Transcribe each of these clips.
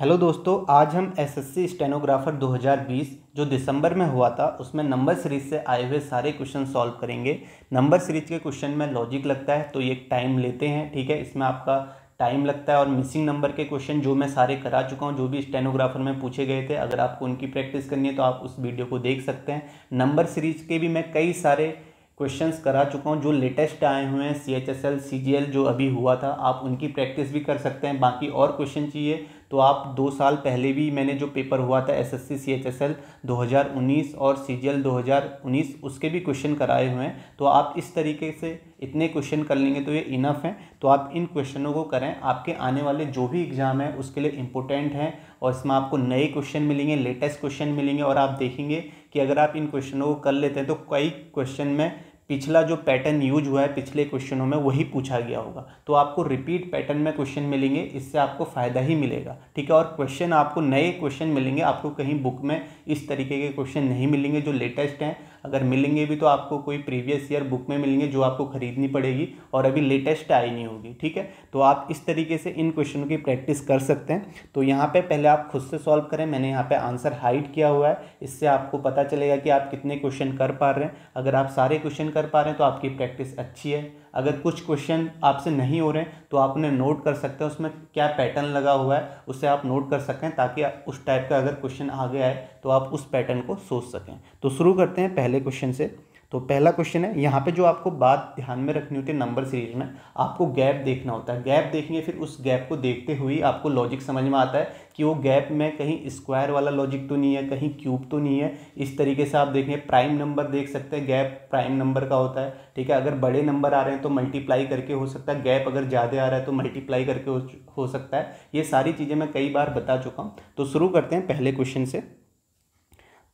hello दोस्तों आज हम एसएससी स्टेनोग्राफर 2020 जो दिसंबर में हुआ था उसमें नंबर सीरीज से आए हुए सारे क्वेश्चन सॉल्व करेंगे नंबर सीरीज के क्वेश्चन में लॉजिक लगता है तो ये टाइम लेते हैं ठीक है इसमें आपका टाइम लगता है और मिसिंग नंबर के क्वेश्चन जो मैं सारे करा चुका हूँ जो भी स्टेनोग्राफर में पूछे गए थे अगर आपको उनकी प्रैक्टिस करनी है तो आप उस वीडियो को देख सकते हैं नंबर सीरीज के भी मैं कई सारे क्वेश्चंस करा चुका हूँ जो लेटेस्ट आए हुए हैं C H S L C G L जो अभी हुआ था आप उनकी प्रैक्टिस भी कर सकते हैं बाकी और क्वेश्चन चाहिए तो आप दो साल पहले भी मैंने जो पेपर हुआ था एसएससी सीएचएसएल 2019 और सीजीएल 2019 उसके भी क्वेश्चन कराए हुए हैं तो आप इस तरीके से इतने क्वेश्चन कर लेंगे तो ये इनफ हैं तो आप इन क्वेश्चनों को करें आपके आने वाले जो भी एग्ज़ाम हैं उसके लिए इंपॉर्टेंट हैं और इसमें आपको नए क्वेश्चन मिलेंगे लेटेस्ट क्वेश्चन मिलेंगे और आप देखेंगे कि अगर आप इन क्वेश्चनों को कर लेते हैं तो कई क्वेश्चन में पिछला जो पैटर्न यूज हुआ है पिछले क्वेश्चनों में वही पूछा गया होगा तो आपको रिपीट पैटर्न में क्वेश्चन मिलेंगे इससे आपको फ़ायदा ही मिलेगा ठीक है और क्वेश्चन आपको नए क्वेश्चन मिलेंगे आपको कहीं बुक में इस तरीके के क्वेश्चन नहीं मिलेंगे जो लेटेस्ट हैं अगर मिलेंगे भी तो आपको कोई प्रीवियस ईयर बुक में मिलेंगे जो आपको खरीदनी पड़ेगी और अभी लेटेस्ट आई नहीं होगी ठीक है तो आप इस तरीके से इन क्वेश्चनों की प्रैक्टिस कर सकते हैं तो यहाँ पर पहले आप खुद से सॉल्व करें मैंने यहाँ पे आंसर हाइड किया हुआ है इससे आपको पता चलेगा कि आप कितने क्वेश्चन कर पा रहे हैं अगर आप सारे क्वेश्चन कर पा रहे हैं तो आपकी प्रैक्टिस अच्छी है अगर कुछ क्वेश्चन आपसे नहीं हो रहे हैं तो आप उन्हें नोट कर सकते हैं उसमें क्या पैटर्न लगा हुआ है उसे आप नोट कर सकें ताकि उस टाइप का अगर क्वेश्चन आ गया है तो आप उस पैटर्न को सोच सकें तो शुरू करते हैं पहले क्वेश्चन से तो पहला क्वेश्चन है यहाँ पे जो आपको बात ध्यान में रखनी होती है नंबर सीरीज में आपको गैप देखना होता है गैप देखेंगे फिर उस गैप को देखते हुए आपको लॉजिक समझ में आता है कि वो गैप में कहीं स्क्वायर वाला लॉजिक तो नहीं है कहीं क्यूब तो नहीं है इस तरीके से आप देखें प्राइम नंबर देख सकते हैं गैप प्राइम नंबर का होता है ठीक है अगर बड़े नंबर आ रहे हैं तो मल्टीप्लाई करके हो सकता है गैप अगर ज़्यादा आ रहा है तो मल्टीप्लाई करके हो, हो सकता है ये सारी चीज़ें मैं कई बार बता चुका हूँ तो शुरू करते हैं पहले क्वेश्चन से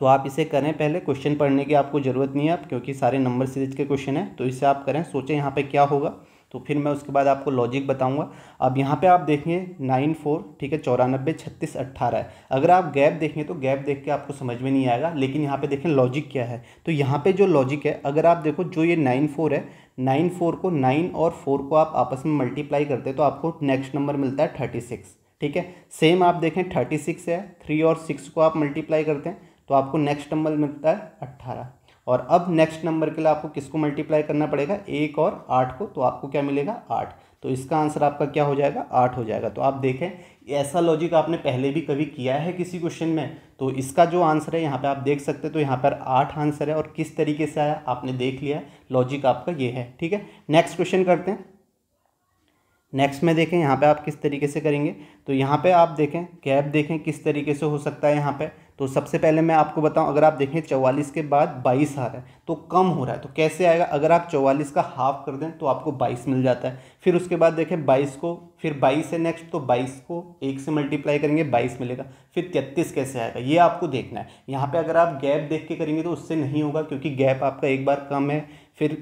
तो आप इसे करें पहले क्वेश्चन पढ़ने की आपको ज़रूरत नहीं है आप क्योंकि सारे नंबर सीरीज के क्वेश्चन हैं तो इसे आप करें सोचें यहाँ पे क्या होगा तो फिर मैं उसके बाद आपको लॉजिक बताऊंगा अब यहाँ पे आप देखें नाइन फोर ठीक है चौरानब्बे छत्तीस अट्ठारह है अगर आप गैप देखें तो गैप देख के आपको समझ में नहीं आएगा लेकिन यहाँ पे देखें लॉजिक क्या है तो यहाँ पे जो लॉजिक है अगर आप देखो जो ये नाइन फोर है नाइन फोर को नाइन और फोर को आप आपस में मल्टीप्लाई करते हैं तो आपको नेक्स्ट नंबर मिलता है थर्टी सिक्स ठीक है सेम आप देखें थर्टी सिक्स है थ्री और सिक्स को आप मल्टीप्लाई करते हैं तो आपको नेक्स्ट नंबर मिलता है अट्ठारह और अब नेक्स्ट नंबर के लिए आपको किसको मल्टीप्लाई करना पड़ेगा एक और आठ को तो आपको क्या मिलेगा आठ तो इसका आंसर आपका क्या हो जाएगा आठ हो जाएगा तो आप देखें ऐसा लॉजिक आपने पहले भी कभी किया है किसी क्वेश्चन में तो इसका जो आंसर है यहाँ पे आप देख सकते हैं तो यहाँ पर आठ आंसर है और किस तरीके से आया आपने देख लिया है लॉजिक आपका ये है ठीक है नेक्स्ट क्वेश्चन करते हैं नेक्स्ट में देखें यहाँ पर आप किस तरीके से करेंगे तो यहाँ पर आप देखें कैब देखें किस तरीके से हो सकता है यहाँ पर तो सबसे पहले मैं आपको बताऊं अगर आप देखें चौवालीस के बाद बाईस आ रहा है तो कम हो रहा है तो कैसे आएगा अगर आप चौवालीस का हाफ कर दें तो आपको बाईस मिल जाता है फिर उसके बाद देखें बाईस को फिर बाईस है नेक्स्ट तो बाईस को एक से मल्टीप्लाई करेंगे बाईस मिलेगा फिर तैतीस कैसे आएगा ये आपको देखना है यहाँ पर अगर आप गैप देख के करेंगे तो उससे नहीं होगा क्योंकि गैप आपका एक बार कम है फिर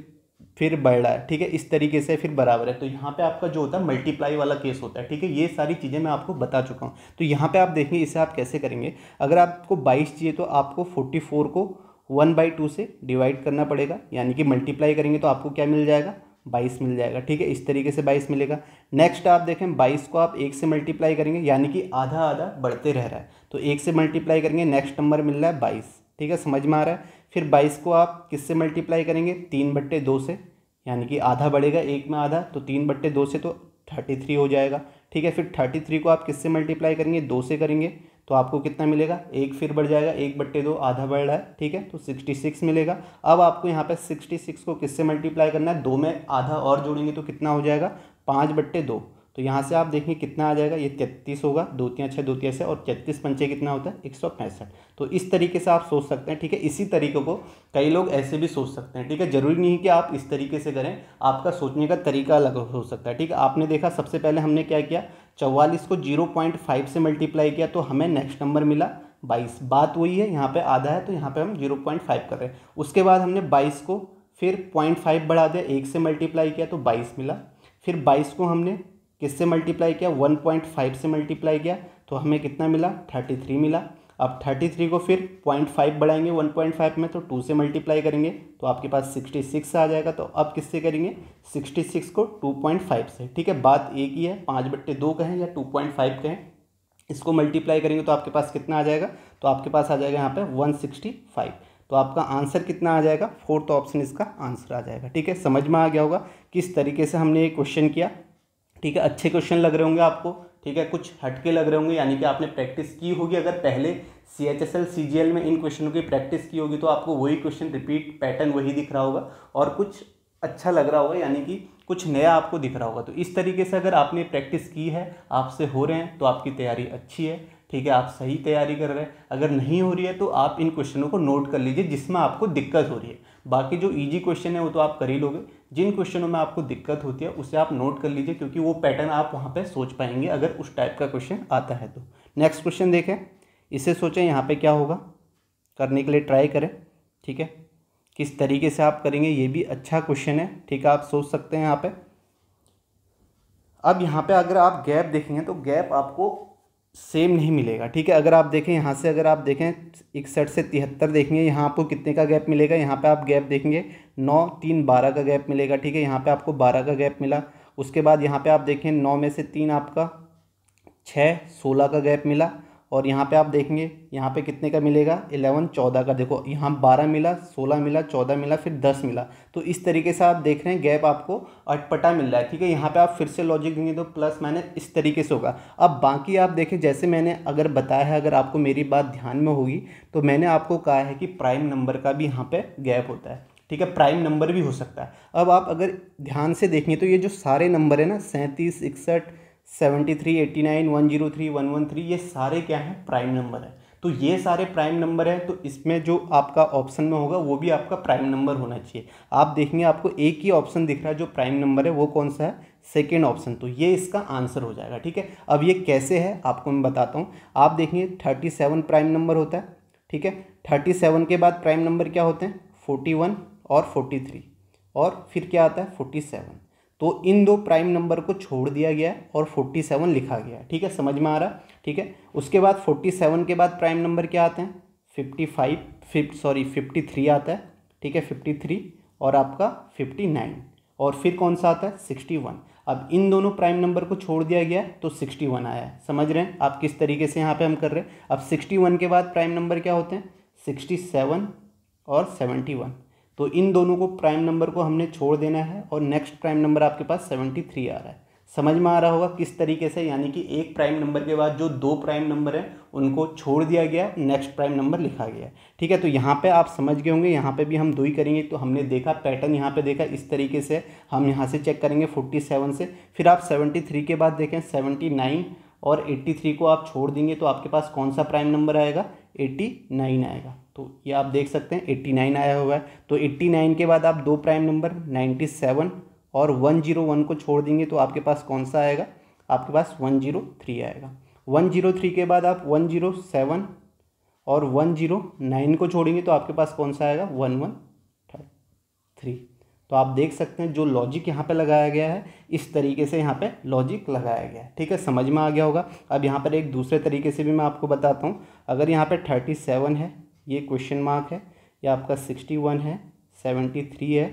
फिर बढ़ रहा है ठीक है इस तरीके से फिर बराबर है तो यहाँ पे आपका जो होता है मल्टीप्लाई वाला केस होता है ठीक है ये सारी चीज़ें मैं आपको बता चुका हूँ तो यहाँ पे आप देखेंगे इसे आप कैसे करेंगे अगर आपको 22 चाहिए तो आपको 44 को वन बाई टू से डिवाइड करना पड़ेगा यानी कि मल्टीप्लाई करेंगे तो आपको क्या मिल जाएगा बाईस मिल जाएगा ठीक है इस तरीके से बाईस मिलेगा नेक्स्ट आप देखें बाईस को आप एक से मल्टीप्लाई करेंगे यानी कि आधा आधा बढ़ते रह रहा है तो एक से मल्टीप्लाई करेंगे नेक्स्ट नंबर मिल रहा है बाईस ठीक है समझ में आ रहा है फिर बाईस को आप किस से मल्टीप्लाई करेंगे तीन बट्टे दो से यानी कि आधा बढ़ेगा एक में आधा तो तीन बट्टे दो से तो थर्टी थ्री हो जाएगा ठीक है फिर थर्टी थ्री को आप किससे मल्टीप्लाई करेंगे दो से करेंगे तो आपको कितना मिलेगा एक फिर बढ़ जाएगा एक बट्टे दो आधा बढ़ रहा है ठीक है तो सिक्सटी सिक्स मिलेगा अब आपको यहाँ पर सिक्सटी सिक्स को किससे मल्टीप्लाई करना है दो में आधा और जोड़ेंगे तो कितना हो जाएगा पाँच बट्टे दो तो यहाँ से आप देखेंगे कितना आ जाएगा ये तैतीस होगा दो तीन छः दो तीन से और तैतीस पंचे कितना होता है एक सौ पैंसठ तो इस तरीके से आप सोच सकते हैं ठीक है इसी तरीके को कई लोग ऐसे भी सोच सकते हैं ठीक है जरूरी नहीं कि आप इस तरीके से करें आपका सोचने का तरीका अलग हो सकता है ठीक है आपने देखा सबसे पहले हमने क्या किया चौवालीस को जीरो पॉइंट फाइव से मल्टीप्लाई किया तो हमें नेक्स्ट नंबर मिला बाईस बात वही है यहाँ पर आधा है तो यहाँ पर हम जीरो पॉइंट फाइव कर रहे हैं उसके बाद हमने बाईस को फिर पॉइंट फाइव बढ़ा दिया एक से मल्टीप्लाई किया तो बाईस मिला फिर बाईस को हमने किससे मल्टीप्लाई किया 1.5 से मल्टीप्लाई किया तो हमें कितना मिला 33 मिला अब 33 को फिर 0.5 बढ़ाएंगे 1.5 में तो 2 से मल्टीप्लाई करेंगे तो आपके पास 66 आ जाएगा तो अब किससे करेंगे 66 को 2.5 से ठीक है बात एक ही है पाँच बट्टे दो कहें या 2.5 कहें इसको मल्टीप्लाई करेंगे तो आपके पास कितना आ जाएगा तो आपके पास आ जाएगा यहाँ पर वन तो आपका आंसर कितना आ जाएगा फोर्थ ऑप्शन इसका आंसर आ जाएगा ठीक है समझ में आ गया होगा किस तरीके से हमने ये क्वेश्चन किया ठीक है अच्छे क्वेश्चन लग रहे होंगे आपको ठीक है कुछ हटके लग रहे होंगे यानी कि आपने प्रैक्टिस की होगी अगर पहले C H S L C G L में इन क्वेश्चनों की प्रैक्टिस की होगी तो आपको वही क्वेश्चन रिपीट पैटर्न वही दिख रहा होगा और कुछ अच्छा लग रहा होगा यानी कि कुछ नया आपको दिख रहा होगा तो इस तरीके से अगर आपने प्रैक्टिस की है आपसे हो रहे हैं तो आपकी तैयारी अच्छी है ठीक है आप सही तैयारी कर रहे हैं अगर नहीं हो रही है तो आप इन क्वेश्चनों को नोट कर लीजिए जिसमें आपको दिक्कत हो रही है बाकी जो इजी क्वेश्चन है वो तो आप कर ही लोगे जिन क्वेश्चनों में आपको दिक्कत होती है उसे आप नोट कर लीजिए क्योंकि वो पैटर्न आप वहाँ पर सोच पाएंगे अगर उस टाइप का क्वेश्चन आता है तो नेक्स्ट क्वेश्चन देखें इसे सोचें यहाँ पर क्या होगा करने के लिए ट्राई करें ठीक है किस तरीके से आप करेंगे ये भी अच्छा क्वेश्चन है ठीक है आप सोच सकते हैं यहाँ पर अब यहाँ पर अगर आप गैप देखेंगे तो गैप आपको सेम नहीं मिलेगा ठीक है अगर आप देखें यहाँ से अगर आप देखें इकसठ से तिहत्तर देखेंगे यहाँ आपको कितने का गैप मिलेगा यहाँ पे आप गैप देखेंगे नौ तीन बारह का गैप मिलेगा ठीक है यहाँ पे आपको बारह का गैप मिला उसके बाद यहाँ पे आप देखें नौ में से तीन आपका छः सोलह का गैप मिला और यहाँ पे आप देखेंगे यहाँ पे कितने का मिलेगा इलेवन चौदह का देखो यहाँ बारह मिला सोलह मिला चौदह मिला फिर दस मिला तो इस तरीके से आप देख रहे हैं गैप आपको अटपटा मिल रहा है ठीक है यहाँ पे आप फिर से लॉजिक देंगे तो प्लस माइनस इस तरीके से होगा अब बाकी आप देखें जैसे मैंने अगर बताया है अगर आपको मेरी बात ध्यान में होगी तो मैंने आपको कहा है कि प्राइम नंबर का भी यहाँ पर गैप होता है ठीक है प्राइम नंबर भी हो सकता है अब आप अगर ध्यान से देखें तो ये जो सारे नंबर है ना सैंतीस इकसठ seventy three eighty nine one zero three one one three ये सारे क्या हैं प्राइम नंबर है तो ये सारे प्राइम नंबर हैं तो इसमें जो आपका ऑप्शन में होगा वो भी आपका प्राइम नंबर होना चाहिए आप देखेंगे आपको एक ही ऑप्शन दिख रहा है जो प्राइम नंबर है वो कौन सा है सेकेंड ऑप्शन तो ये इसका आंसर हो जाएगा ठीक है अब ये कैसे है आपको मैं बताता हूँ आप देखेंगे थर्टी सेवन प्राइम नंबर होता है ठीक है थर्टी सेवन के बाद प्राइम नंबर क्या होते हैं फोर्टी वन और फोर्टी थ्री और फिर क्या आता है फोर्टी सेवन तो इन दो प्राइम नंबर को छोड़ दिया गया और 47 लिखा गया ठीक है समझ में आ रहा ठीक है उसके बाद 47 के बाद प्राइम नंबर क्या आते हैं 55 फाइव फिफ्ट सॉरी 53 आता है ठीक है 53 और आपका 59 और फिर कौन सा आता है 61 अब इन दोनों प्राइम नंबर को छोड़ दिया गया तो 61 आया है समझ रहे हैं आप किस तरीके से यहाँ पर हम कर रहे हैं अब सिक्सटी के बाद प्राइम नंबर क्या होते हैं सिक्सटी और सेवेंटी तो इन दोनों को प्राइम नंबर को हमने छोड़ देना है और नेक्स्ट प्राइम नंबर आपके पास सेवेंटी थ्री आ रहा है समझ में आ रहा होगा किस तरीके से यानी कि एक प्राइम नंबर के बाद जो दो प्राइम नंबर हैं उनको छोड़ दिया गया नेक्स्ट प्राइम नंबर लिखा गया ठीक है तो यहाँ पे आप समझ गए होंगे यहाँ पे भी हम दो ही करेंगे तो हमने देखा पैटर्न यहाँ पे देखा इस तरीके से हम यहाँ से चेक करेंगे फोर्टी सेवन से फिर आप सेवेंटी थ्री के बाद देखें सेवेंटी नाइन और एट्टी थ्री को आप छोड़ देंगे तो आपके पास कौन सा प्राइम नंबर आएगा एट्टी नाइन आएगा तो ये आप देख सकते हैं 89 आया हुआ है तो 89 के बाद आप दो प्राइम नंबर 97 और 101 को छोड़ देंगे तो आपके पास कौन सा आएगा आपके पास 103 आएगा 103 के बाद आप 107 और 109 को छोड़ेंगे तो आपके पास कौन सा आएगा वन थ्री तो आप देख सकते हैं जो लॉजिक यहाँ पे लगाया गया है इस तरीके से यहाँ पे लॉजिक लगाया गया है ठीक है समझ में आ गया होगा अब यहाँ पर एक दूसरे तरीके से भी मैं आपको बताता हूँ अगर यहाँ पे थर्टी सेवन है ये क्वेश्चन मार्क है ये आपका सिक्सटी वन है सेवेंटी थ्री है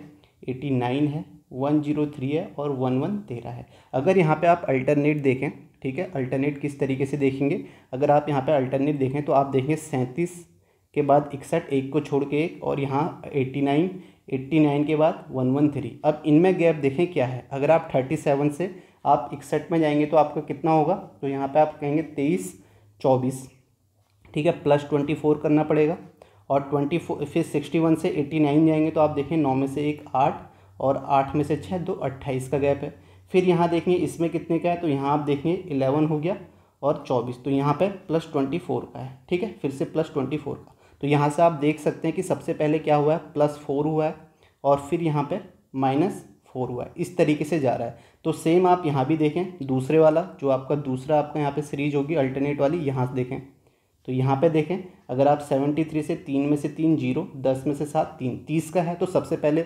एटी नाइन है वन जीरो थ्री है और वन वन तेरह है अगर यहाँ पे आप अल्टरनेट देखें ठीक है अल्टरनेट किस तरीके से देखेंगे अगर आप यहाँ पे अल्टरनेट देखें तो आप देखेंगे सैंतीस के बाद इकसठ एक को छोड़ के एक और यहाँ एट्टी नाइन एट्टी नाइन के बाद वन वन थ्री अब इनमें गैप देखें क्या है अगर आप थर्टी सेवन से आप इकसठ में जाएंगे तो आपका कितना होगा तो यहाँ पर आप कहेंगे तेईस चौबीस ठीक है प्लस ट्वेंटी फोर करना पड़ेगा और ट्वेंटी फोर फिर सिक्सटी वन से एट्टी नाइन जाएंगे तो आप देखें नौ में से एक आठ और आठ में से छः दो अट्ठाईस का गैप है फिर यहाँ देखेंगे इसमें कितने का है तो यहाँ आप देखेंगे इलेवन हो गया और चौबीस तो यहाँ पर प्लस ट्वेंटी फोर का है ठीक है फिर से प्लस ट्वेंटी फोर का तो यहाँ से आप देख सकते हैं कि सबसे पहले क्या हुआ है प्लस फोर हुआ है और फिर यहाँ पर माइनस फोर हुआ है इस तरीके से जा रहा है तो सेम आप यहाँ भी देखें दूसरे वाला जो आपका दूसरा आपका यहाँ पे सीरीज होगी अल्टरनेट वाली यहाँ से देखें तो यहाँ पे देखें अगर आप सेवेंटी थ्री से तीन में से तीन जीरो दस में से सात तीन तीस का है तो सबसे पहले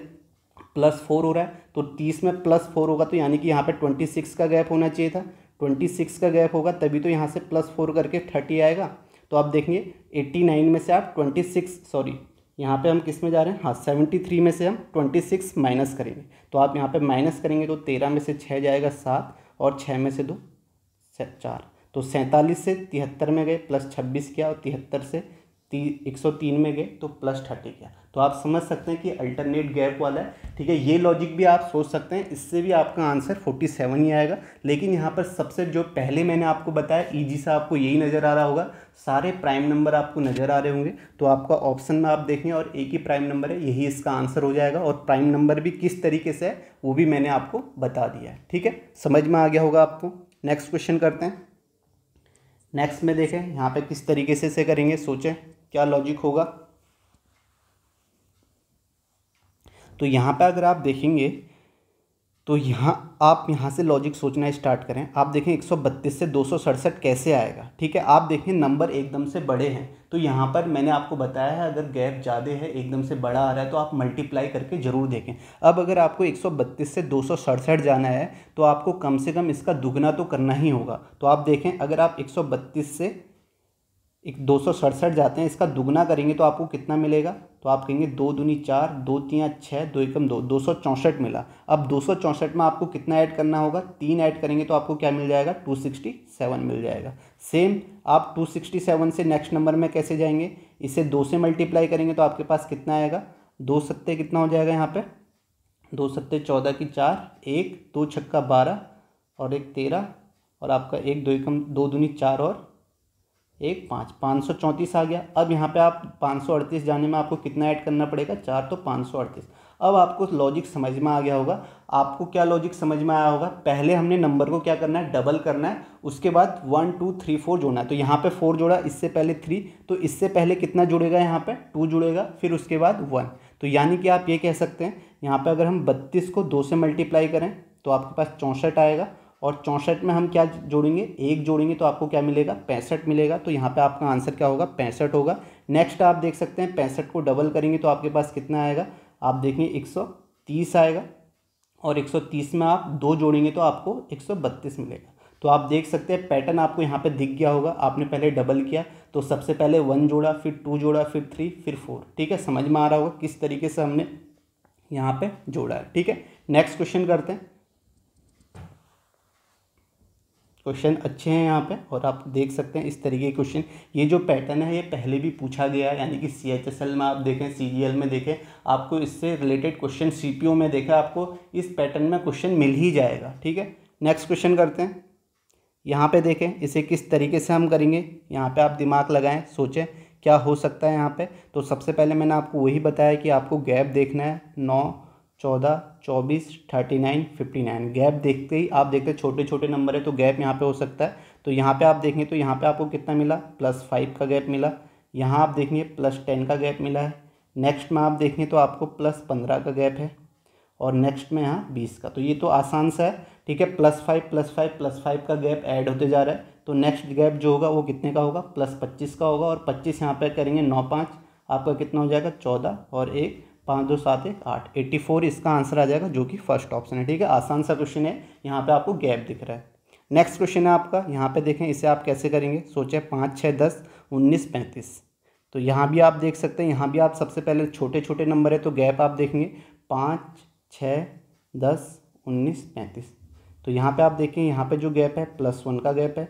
प्लस फोर हो रहा है तो तीस में प्लस फोर होगा तो यानी कि यहाँ पे ट्वेंटी सिक्स का गैप होना चाहिए था ट्वेंटी सिक्स का गैप होगा तभी तो यहाँ से प्लस फोर करके थर्टी आएगा तो आप देखेंगे एट्टी नाइन में से आप ट्वेंटी सिक्स सॉरी यहाँ पे हम किस में जा रहे हैं हाँ सेवेंटी थ्री में से हम ट्वेंटी सिक्स माइनस करेंगे तो आप यहाँ पर माइनस करेंगे तो तेरह में से छः जाएगा सात और छः में से दो चार तो सैंतालीस से तिहत्तर में गए प्लस छब्बीस किया और तिहत्तर से ती एक सौ तीन में गए तो प्लस थर्टी किया तो आप समझ सकते हैं कि अल्टरनेट गैप वाला है ठीक है ये लॉजिक भी आप सोच सकते हैं इससे भी आपका आंसर फोर्टी सेवन ही आएगा लेकिन यहाँ पर सबसे जो पहले मैंने आपको बताया ईजी सा आपको यही नज़र आ रहा होगा सारे प्राइम नंबर आपको नज़र आ रहे होंगे तो आपका ऑप्शन में आप देखें और एक ही प्राइम नंबर है यही इसका आंसर हो जाएगा और प्राइम नंबर भी किस तरीके से है वो भी मैंने आपको बता दिया है ठीक है समझ में आ गया होगा आपको नेक्स्ट क्वेश्चन करते हैं नेक्स्ट में देखें यहाँ पे किस तरीके से इसे करेंगे सोचें क्या लॉजिक होगा तो यहाँ पे अगर आप देखेंगे तो यहाँ आप यहाँ से लॉजिक सोचना स्टार्ट करें आप देखें 132 से दो कैसे आएगा ठीक है आप देखें नंबर एकदम से बड़े हैं तो यहाँ पर मैंने आपको बताया है अगर गैप ज़्यादा है एकदम से बड़ा आ रहा है तो आप मल्टीप्लाई करके ज़रूर देखें अब अगर आपको 132 से दो जाना है तो आपको कम से कम इसका दुगना तो करना ही होगा तो आप देखें अगर आप एक से एक दो सौ सड़सठ जाते हैं इसका दुगना करेंगे तो आपको कितना मिलेगा तो आप कहेंगे दो दूनी चार दो तियाँ छः दो एकम दो दो सौ चौंसठ मिला अब दो सौ चौंसठ में आपको कितना ऐड करना होगा तीन ऐड करेंगे तो आपको क्या मिल जाएगा टू सिक्सटी सेवन मिल जाएगा सेम आप टू सिक्सटी सेवन से नेक्स्ट नंबर में कैसे जाएंगे इसे दो से मल्टीप्लाई करेंगे तो आपके पास कितना आएगा दो सत्ते कितना हो जाएगा यहाँ पर दो सत्ते चौदह की चार एक दो छक्का बारह और एक तेरह और आपका एक दो एकम दो दूनी चार और एक पाँच पाँच सौ चौंतीस आ गया अब यहाँ पे आप पाँच सौ अड़तीस जाने में आपको कितना ऐड करना पड़ेगा चार तो पाँच सौ अड़तीस अब आपको लॉजिक समझ में आ गया होगा आपको क्या लॉजिक समझ में आया होगा पहले हमने नंबर को क्या करना है डबल करना है उसके बाद वन टू थ्री फोर जोड़ना है तो यहाँ पे फोर जोड़ा इससे पहले थ्री तो इससे पहले कितना जुड़ेगा यहाँ पे टू जुड़ेगा फिर उसके बाद वन तो यानी कि आप ये कह सकते हैं यहाँ पर अगर हम बत्तीस को दो से मल्टीप्लाई करें तो आपके पास चौंसठ आएगा और चौंसठ में हम क्या जोड़ेंगे एक जोड़ेंगे तो आपको क्या मिलेगा पैंसठ मिलेगा तो यहाँ पे आपका आंसर क्या होगा पैंसठ होगा नेक्स्ट आप देख सकते हैं पैंसठ को डबल करेंगे तो आपके पास कितना आएगा आप देखेंगे एक सौ तीस आएगा और एक सौ तीस में आप दो जोड़ेंगे तो आपको एक सौ बत्तीस मिलेगा तो आप देख सकते हैं पैटर्न आपको यहाँ पे दिख गया होगा आपने पहले डबल किया तो सबसे पहले वन जोड़ा फिर टू जोड़ा फिर थ्री फिर फोर ठीक है समझ में आ रहा होगा किस तरीके से हमने यहाँ पे जोड़ा है ठीक है नेक्स्ट क्वेश्चन करते हैं क्वेश्चन अच्छे हैं यहाँ पे और आप देख सकते हैं इस तरीके के क्वेश्चन ये जो पैटर्न है ये पहले भी पूछा गया है यानी कि सी एच एस एल में आप देखें सी जी एल में देखें आपको इससे related question C P O में देखें आपको इस पैटर्न में क्वेश्चन मिल ही जाएगा ठीक है नेक्स्ट क्वेश्चन करते हैं यहाँ पे देखें इसे किस तरीके से हम करेंगे यहाँ पे आप दिमाग लगाएं सोचें क्या हो सकता है यहाँ पे तो सबसे पहले मैंने आपको वही बताया कि आपको गैप देखना है नौ चौदह चौबीस thirty nine fifty nine gap देखते ही आप देखते छोटे छोटे नंबर है तो गैप यहाँ पे हो सकता है तो यहाँ पे आप देखें तो यहाँ पे आपको कितना मिला प्लस फाइव का गैप मिला यहाँ आप देखेंगे प्लस टेन का गैप मिला है नेक्स्ट में आप देखें तो आपको प्लस पंद्रह का गैप है और नेक्स्ट में यहाँ बीस का तो ये तो आसान सा है ठीक है plus five plus five plus five का गैप ऐड होते जा रहा है तो नेक्स्ट गैप जो होगा वो कितने का होगा प्लस पच्चीस का होगा और पच्चीस यहाँ पर करेंगे नौ पाँच आपका कितना हो जाएगा चौदह और एक पाँच दो सात एक आठ एट्टी फोर इसका आंसर आ जाएगा जो कि फर्स्ट ऑप्शन है ठीक है आसान सा क्वेश्चन है यहाँ पे आपको गैप दिख रहा है नेक्स्ट क्वेश्चन है आपका यहाँ पे देखें इसे आप कैसे करेंगे सोचे पाँच छः दस उन्नीस पैंतीस तो यहाँ भी आप देख सकते हैं यहाँ भी आप सबसे पहले छोटे छोटे नंबर है तो गैप आप देखेंगे पाँच छः दस उन्नीस पैंतीस तो यहाँ पर आप देखें यहाँ पर जो गैप है प्लस वन का गैप है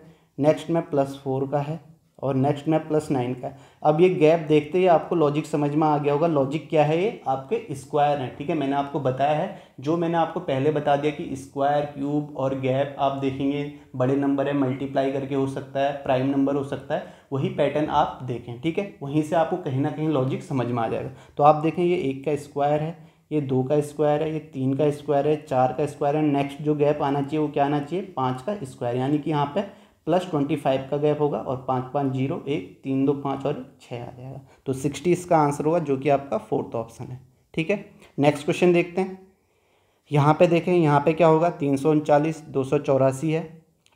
नेक्स्ट में प्लस फोर का है और नेक्स्ट में प्लस नाइन का अब ये गैप देखते ही आपको लॉजिक समझ में आ गया होगा लॉजिक क्या है ये आपके स्क्वायर हैं ठीक है मैंने आपको बताया है जो मैंने आपको पहले बता दिया कि स्क्वायर क्यूब और गैप आप देखेंगे बड़े नंबर है मल्टीप्लाई करके हो सकता है प्राइम नंबर हो सकता है वही पैटर्न आप देखें ठीक है वहीं से आपको कहीं ना कहीं लॉजिक समझ में आ जाएगा तो आप देखें ये एक का स्क्वायर है ये दो का स्क्वायर है ये तीन का स्क्वायर है चार का स्क्वायर है नेक्स्ट जो गैप आना चाहिए वो क्या आना चाहिए पाँच का स्क्वायर यानी कि यहाँ पर प्लस ट्वेंटी फाइव का गैप होगा और पाँच पाँच जीरो एक तीन दो पाँच और छः आ जाएगा तो सिक्सटी इसका आंसर होगा जो कि आपका फोर्थ ऑप्शन है ठीक है नेक्स्ट क्वेश्चन देखते हैं यहाँ पे देखें यहाँ पे क्या होगा तीन सौ उनचालीस दो सौ चौरासी है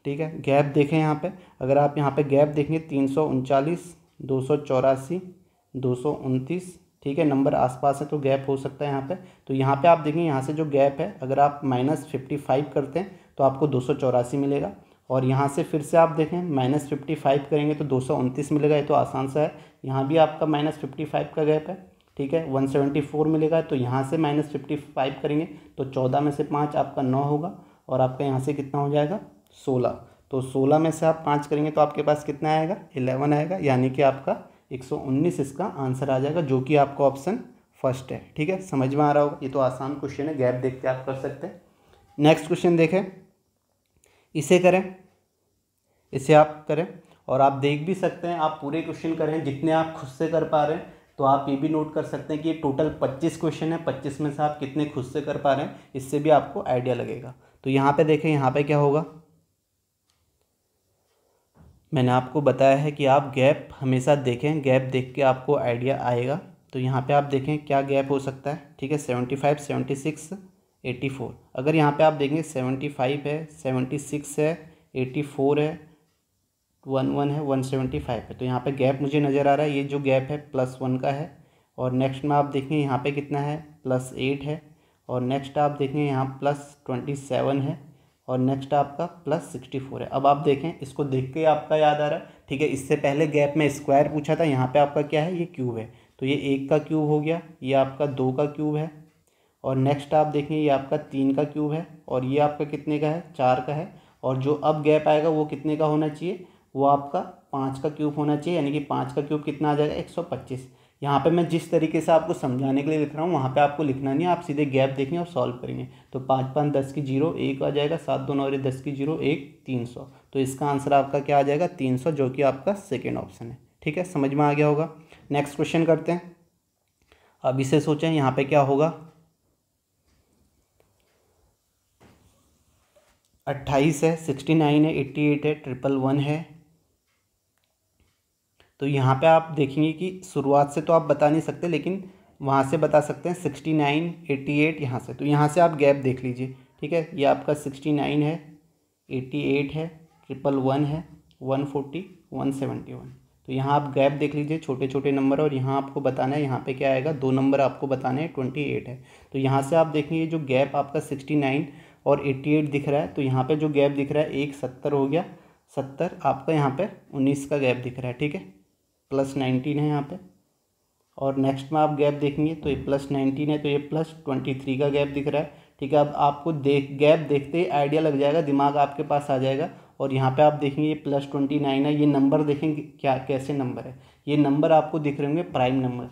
ठीक है गैप देखें यहाँ पे अगर आप यहाँ पे गैप देखेंगे तीन सौ उनचालीस दो सौ चौरासी दो सौ उनतीस ठीक है नंबर आसपास है तो गैप हो सकता है यहाँ पे तो यहाँ पे आप देखें यहाँ से जो गैप है अगर आप माइनस फिफ्टी फाइव करते हैं तो आपको दो सौ चौरासी मिलेगा और यहाँ से फिर से आप देखें माइनस फिफ्टी फाइव करेंगे तो दो सौ उनतीस मिलेगा ये तो आसान सा है यहाँ भी आपका माइनस फिफ्टी फाइव का गैप है ठीक है वन सेवेंटी फोर मिलेगा तो यहाँ से माइनस फिफ्टी फाइव करेंगे तो चौदह में से पाँच आपका नौ होगा और आपका यहाँ से कितना हो जाएगा सोलह तो सोलह में से आप पाँच करेंगे तो आपके पास कितना आएगा इलेवन आएगा यानी कि आपका एक सौ उन्नीस इसका आंसर आ जाएगा जो कि आपका ऑप्शन फर्स्ट है ठीक है समझ में आ रहा होगा ये तो आसान क्वेश्चन है गैप देख के आप कर सकते हैं नेक्स्ट क्वेश्चन देखें इसे करें इसे आप करें और आप देख भी सकते हैं आप पूरे क्वेश्चन करें जितने आप खुद से कर पा रहे हैं तो आप ये भी नोट कर सकते हैं कि ये टोटल पच्चीस क्वेश्चन है पच्चीस में से आप कितने खुद से कर पा रहे हैं इससे भी आपको आइडिया लगेगा तो यहाँ पे देखें यहाँ पे क्या होगा मैंने आपको बताया है कि आप गैप हमेशा देखें गैप देख के आपको आइडिया आएगा तो यहाँ पे आप देखें क्या गैप हो सकता है ठीक है seventy five seventy six eighty four अगर यहाँ पे आप देखेंगे सेवेंटी फाइव है सेवेंटी सिक्स है एटी फोर है वन वन है वन सेवेंटी फाइव है तो यहाँ पे गैप मुझे नज़र आ रहा है ये जो गैप है प्लस वन का है और नेक्स्ट में आप देखेंगे यहाँ पे कितना है प्लस एट है और नेक्स्ट आप देखेंगे यहाँ प्लस ट्वेंटी सेवन है और नेक्स्ट आपका प्लस सिक्सटी फोर है अब आप देखें इसको देख के आपका याद आ रहा है ठीक है इससे पहले गैप में स्क्वायर पूछा था यहाँ पे आपका क्या है ये क्यूब है तो ये एक का क्यूब हो गया ये आपका दो का क्यूब है और नेक्स्ट आप देखें ये आपका तीन का क्यूब है और ये आपका कितने का है चार का है और जो अब गैप आएगा वो कितने का होना चाहिए वो आपका पाँच का क्यूब होना चाहिए यानी कि पाँच का क्यूब कितना आ जाएगा एक सौ पच्चीस यहाँ पर मैं जिस तरीके से आपको समझाने के लिए लिख रहा हूँ वहाँ पे आपको लिखना नहीं है आप सीधे गैप देखें और सॉल्व करेंगे तो पाँच पाँच दस की जीरो एक आ जाएगा सात दो नौ दस की जीरो एक तीन सौ तो इसका आंसर आपका क्या आ जाएगा तीन सौ जो कि आपका सेकेंड ऑप्शन है ठीक है समझ में आ गया होगा नेक्स्ट क्वेश्चन करते हैं अब इसे सोचें यहाँ पर क्या होगा अट्ठाईस है सिक्सटी नाइन है एट्टी एट है ट्रिपल वन है तो यहाँ पे आप देखेंगे कि शुरुआत से तो आप बता नहीं सकते लेकिन वहाँ से बता सकते हैं सिक्सटी नाइन एट्टी एट यहाँ से तो यहाँ से आप गैप देख लीजिए ठीक है ये आपका सिक्सटी नाइन है एट्टी एट है ट्रिपल वन है one forty one seventy one तो यहाँ आप गैप देख लीजिए छोटे छोटे नंबर और यहाँ आपको बताना है यहाँ पे क्या आएगा दो नंबर आपको बताने हैं ट्वेंटी एट है तो यहाँ से आप देखेंगे जो गैप आपका सिक्सटी नाइन और 88 दिख रहा है तो यहाँ पे जो गैप दिख रहा है एक सत्तर हो गया सत्तर आपका यहाँ पे 19 का गैप दिख रहा है ठीक है प्लस नाइनटीन है यहाँ पे और नेक्स्ट में आप गैप देखेंगे तो ये प्लस नाइनटीन है तो ये प्लस ट्वेंटी थ्री का गैप दिख रहा है ठीक है अब आपको देख गैप देखते ही आइडिया लग जाएगा दिमाग आपके पास आ जाएगा और यहाँ पर आप देखेंगे ये प्लस ट्वेंटी नाइन है ये नंबर देखेंगे क्या कैसे नंबर है ये नंबर आपको दिख रहे होंगे प्राइम नंबर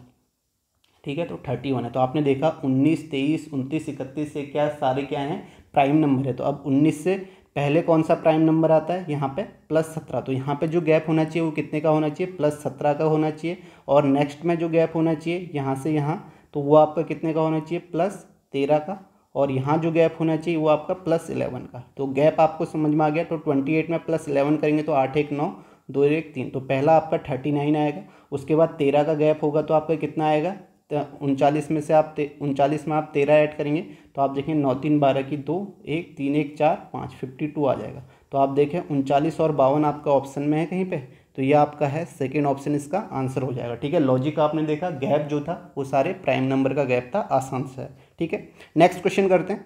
ठीक है तो थर्टी वन है तो आपने देखा उन्नीस तेईस उनतीस इकतीस से क्या सारे क्या हैं प्राइम नंबर है तो अब उन्नीस से पहले कौन सा प्राइम नंबर आता है यहाँ पे प्लस सत्रह तो यहाँ पे जो गैप होना चाहिए वो कितने का होना चाहिए प्लस सत्रह का होना चाहिए और नेक्स्ट में जो गैप होना चाहिए यहाँ से यहाँ तो वो आपका कितने का होना चाहिए प्लस तेरह का और यहाँ जो गैप होना चाहिए वो आपका प्लस इलेवन का तो गैप आपको समझ में आ गया तो ट्वेंटी एट में प्लस इलेवन करेंगे तो आठ एक नौ दो एक तीन तो पहला आपका थर्टी नाइन आएगा उसके बाद तेरह का गैप होगा तो आपका कितना आएगा तो उनचालीस में से आप उनचालीस में आप तेरह ऐड करेंगे तो आप देखें नौ तीन बारह की दो एक तीन एक चार पाँच फिफ्टी टू आ जाएगा तो आप देखें उनचालीस और बावन आपका ऑप्शन में है कहीं पे तो ये आपका है सेकेंड ऑप्शन इसका आंसर हो जाएगा ठीक है लॉजिक आपने देखा गैप जो था वो सारे प्राइम नंबर का गैप था आसान से है ठीक है नेक्स्ट क्वेश्चन करते हैं